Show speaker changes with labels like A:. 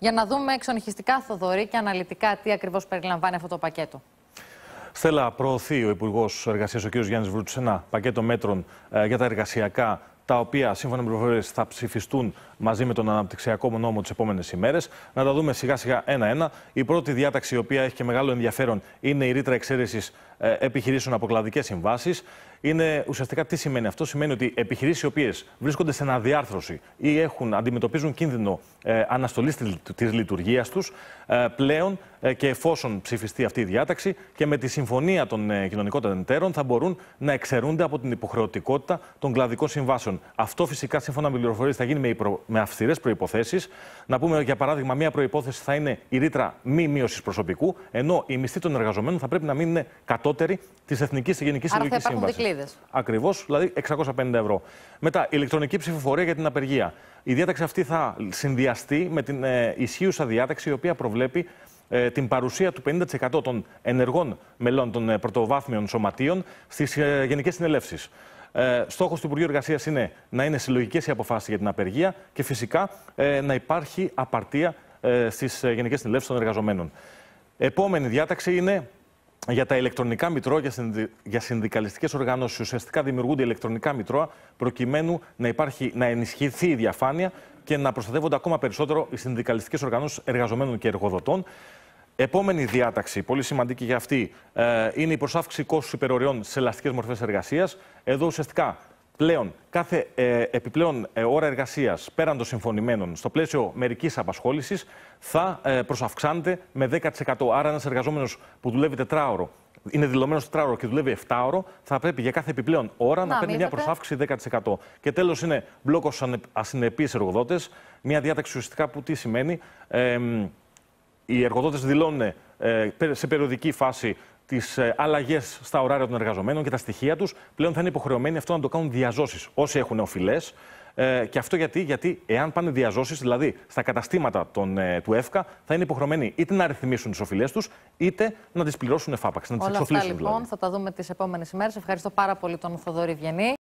A: για να δούμε εξονυχιστικά, Θοδωρή, και αναλυτικά τι ακριβώς περιλαμβάνει αυτό το πακέτο. Στέλλα, προωθεί ο Υπουργός Εργασίας, ο κ. Γιάννης Βρουτσένα, πακέτο μέτρων ε, για τα εργασιακά τα οποία σύμφωνα με πληροφορίε θα ψηφιστούν μαζί με τον αναπτυξιακό νόμο τις επόμενες ημέρες. Να τα δούμε σιγά σιγά ένα-ένα. Η πρώτη διάταξη, η οποία έχει και μεγάλο ενδιαφέρον, είναι η ρήτρα εξαίρεσης ε, επιχειρήσεων από κλαδικές συμβάσεις. Είναι ουσιαστικά τι σημαίνει αυτό. Σημαίνει ότι επιχειρήσεις οι οποίες βρίσκονται σε αναδιάρθρωση ή έχουν, αντιμετωπίζουν κίνδυνο ε, αναστολής της λειτουργίας τους, ε, πλέον ε, και εφόσον ψηφιστεί αυτή η διάταξη και με τη συμφωνία των ε, κοινωνικών εταίρων θα μπορούν να εξαιρούνται από την υποχρεωτικότητα των κλαδικών συμβάσεων. Αυτό φυσικά σύμφωνα με πληροφορίες θα γίνει με, με αυστηρές προποθέσει. Να πούμε για παράδειγμα, μία προπόθεση θα είναι η ρήτρα μη μείωσης προσωπικού, ενώ η μισθή των εργαζομένων θα πρέπει να μην είναι κατώτερη της Εθνικής και Γενική Συλλογική Σύμβαση. Ακριβώς, δηλαδή 650 ευρώ. Μετά, ηλεκτρονική ψηφοφορία για την απεργία. Η διάταξη αυτή θα συνδυαστεί με την ε, ισχύουσα διάταξη, η οποία προβλέπει ε, την παρουσία του 50% των ενεργών μελών των ε, πρωτοβάθμιων σωματείων στις ε, γενικές συνελεύσεις. Ε, Στόχος του Υπουργείου Εργασίας είναι να είναι συλλογικές οι αποφάσεις για την απεργία και φυσικά ε, να υπάρχει απαρτία ε, στις ε, γενικές συνελεύσεις των εργαζομένων. Επόμενη διάταξη είναι για τα ηλεκτρονικά μητρώα για, συνδι... για συνδικαλιστικές οργανώσεις. Ουσιαστικά δημιουργούνται ηλεκτρονικά μητρώα προκειμένου να, υπάρχει, να ενισχυθεί η διαφάνεια και να προστατεύονται ακόμα περισσότερο οι συνδικαλιστικές οργανώσεις εργαζομένων και εργοδοτών. Επόμενη διάταξη, πολύ σημαντική για αυτή, ε, είναι η προσάυξη κόστους υπεροριών σε ελαστικές μορφές εργασίας. Εδώ ουσιαστικά πλέον κάθε ε, επιπλέον ε, ώρα εργασίας πέραν των συμφωνημένων στο πλαίσιο μερικής απασχόλησης θα ε, προσαυξάνεται με 10%. Άρα, ένας εργαζόμενος που δουλεύει τετράωρο είναι δηλωμένος τετράωρο και δουλεύει 7 ώρο, θα πρέπει για κάθε επιπλέον ώρα να, παίρνει μια προσάυξη 10%. Και τέλος είναι μπλόκος ασυνεπείς εργοδότες. Μια διάταξη ουσιαστικά που τι σημαίνει. Ε, οι εργοδότες δηλώνουν ε, σε περιοδική φάση τις ε, αλλαγές στα ωράρια των εργαζομένων και τα στοιχεία τους, πλέον θα είναι υποχρεωμένοι αυτό να το κάνουν διαζώσεις όσοι έχουν οφειλές. Ε, και αυτό γιατί, γιατί εάν πάνε διαζώσεις, δηλαδή στα καταστήματα των, του ΕΦΚΑ, θα είναι υποχρεωμένοι είτε να ρυθμίσουν τις οφειλές τους, είτε να τις πληρώσουν εφάπαξ. Να τις εξοφλήσουν αυτά, λοιπόν, δηλαδή. Θα τα δούμε τις επόμενες ημέρες. Ευχαριστώ πάρα πολύ τον Θοδωρή Βιενή.